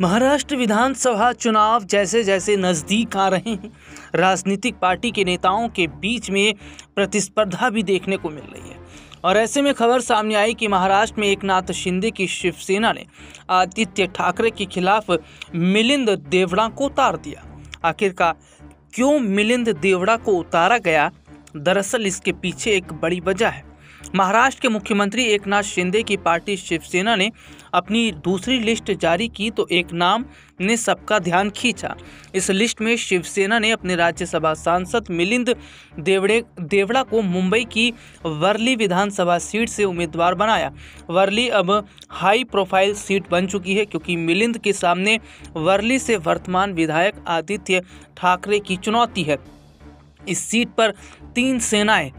महाराष्ट्र विधानसभा चुनाव जैसे जैसे नज़दीक आ रहे हैं राजनीतिक पार्टी के नेताओं के बीच में प्रतिस्पर्धा भी देखने को मिल रही है और ऐसे में खबर सामने आई कि महाराष्ट्र में एकनाथ शिंदे की शिवसेना ने आदित्य ठाकरे के खिलाफ मिलिंद देवड़ा को उतार दिया आखिरकार क्यों मिलिंद देवड़ा को उतारा गया दरअसल इसके पीछे एक बड़ी वजह है महाराष्ट्र के मुख्यमंत्री एकनाथ शिंदे की पार्टी शिवसेना ने अपनी दूसरी लिस्ट जारी की तो एक नाम ने सबका ध्यान खींचा इस लिस्ट में शिवसेना ने अपने राज्यसभा सांसद मिलिंद देवड़े देवड़ा को मुंबई की वर्ली विधानसभा सीट से उम्मीदवार बनाया वर्ली अब हाई प्रोफाइल सीट बन चुकी है क्योंकि मिलिंद के सामने वर्ली से वर्तमान विधायक आदित्य ठाकरे की चुनौती है इस सीट पर तीन सेनाएं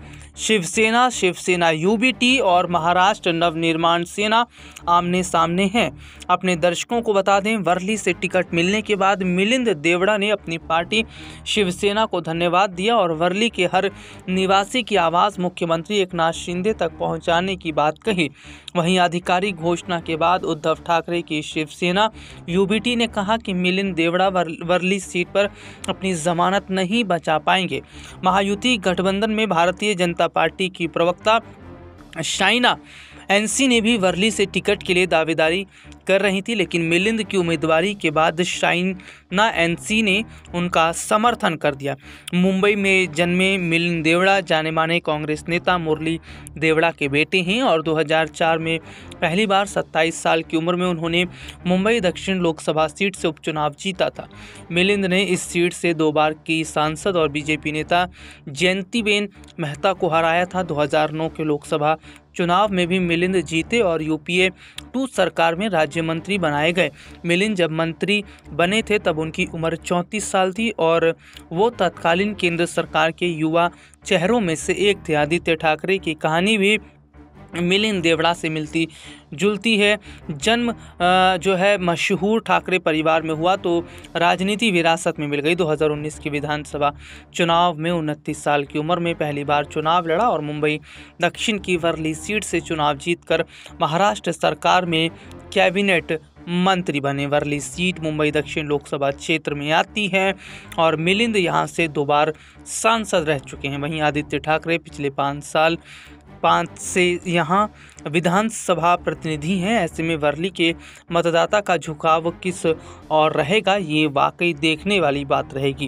शिवसेना शिवसेना यूबीटी और महाराष्ट्र नवनिर्माण सेना आमने सामने हैं अपने दर्शकों को बता दें वर्ली से टिकट मिलने के बाद मिलिंद देवड़ा ने अपनी पार्टी शिवसेना को धन्यवाद दिया और वर्ली के हर निवासी की आवाज़ मुख्यमंत्री एक शिंदे तक पहुंचाने की बात कही वहीं आधिकारिक घोषणा के बाद उद्धव ठाकरे की शिवसेना यू ने कहा कि मिलिंद देवड़ा वर्ली सीट पर अपनी जमानत नहीं बचा पाएंगे महायुति गठबंधन में भारतीय जनता पार्टी की प्रवक्ता शाइना एनसी ने भी वर्ली से टिकट के लिए दावेदारी कर रही थी लेकिन मिलिंद की उम्मीदवारी के बाद शाइना एनसी ने उनका समर्थन कर दिया मुंबई में जन्मे मिलिंद देवड़ा जाने माने कांग्रेस नेता मुरली देवड़ा के बेटे हैं और 2004 में पहली बार 27 साल की उम्र में उन्होंने मुंबई दक्षिण लोकसभा सीट से उपचुनाव जीता था मिलिंद ने इस सीट से दो बार की सांसद और बीजेपी नेता जयंतीबेन मेहता को हराया था 2009 के लोकसभा चुनाव में भी मिलिंद जीते और यूपीए टू सरकार में राज्य राज्य मंत्री बनाए गए मिलिंद जब मंत्री बने थे तब उनकी उम्र चौंतीस साल थी और वो तत्कालीन केंद्र सरकार के युवा चेहरों में से एक थे आदित्य ठाकरे की कहानी भी मिलिंद देवड़ा से मिलती जुलती है जन्म जो है मशहूर ठाकरे परिवार में हुआ तो राजनीति विरासत में मिल गई 2019 के विधानसभा चुनाव में उनतीस साल की उम्र में पहली बार चुनाव लड़ा और मुंबई दक्षिण की वर्ली सीट से चुनाव जीतकर महाराष्ट्र सरकार में कैबिनेट मंत्री बने वर्ली सीट मुंबई दक्षिण लोकसभा क्षेत्र में आती है और मिलिंद यहाँ से दो बार सांसद रह चुके हैं वहीं आदित्य ठाकरे पिछले पाँच साल पाँच से यहाँ विधानसभा प्रतिनिधि हैं ऐसे में वर्ली के मतदाता का झुकाव किस और रहेगा ये वाकई देखने वाली बात रहेगी